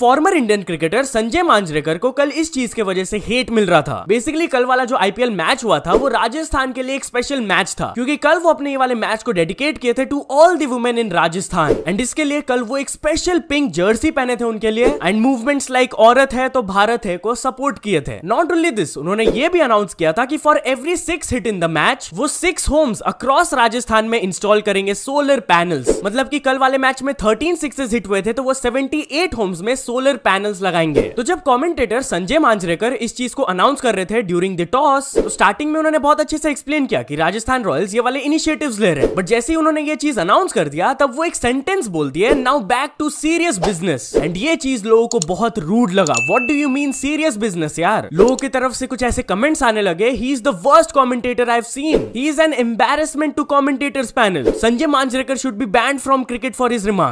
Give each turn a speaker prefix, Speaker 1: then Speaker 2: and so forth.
Speaker 1: farmer Indian cricketer Sanjay Manjrekar को कल इस चीज के वजह से हेट मिल रहा था बेसिकली कल वाला जो आईपीएल मैच हुआ था वो राजस्थान के लिए एक स्पेशल मैच था क्योंकि कल वो अपने ये वाले मैच को डेडिकेट किए थे to all the women in Rajasthan and इसके लिए कल वो एक स्पेशल पिंक जर्सी पहने थे उनके लिए एंड मूवमेंट लाइक औरत है तो भारत है को सपोर्ट किए थे नॉट ओनली दिस उन्होंने ये भी अनाउंस किया था की for every six hit in the match वो सिक्स होम्स अक्रॉस राजस्थान में इंस्टॉल करेंगे सोलर पैनल्स मतलब की कल वाले मैच में थर्टीन सिक्स हिट हुए थे तो वो सेवेंटी एट होम्स में सोलर पैनल लगाएंगे तो जब कॉमेंटेटर संजय मांजरेकर इस चीज को अनाउंस कर रहे थे ड्यूरिंग द टॉस तो स्टार्टिंग में उन्होंने बहुत अच्छे से एक्सप्लेन किया कि राजस्थान रॉयल्स ये वाले इनिशिएटिव ले रहे हैं बट जैसे ही उन्होंने ये चीज अनाउंस कर दिया तब वो एक सेंटेंस बोल दिए now back to serious business and ये चीज लोगों को बहुत रूड लगा what do you mean serious business यार लोगों की तरफ से कुछ ऐसे कमेंट्स आने लगे he is the worst commentator I seen he is an embarrassment to commentators panel Sanjay Manjrekar should be banned from cricket for his remark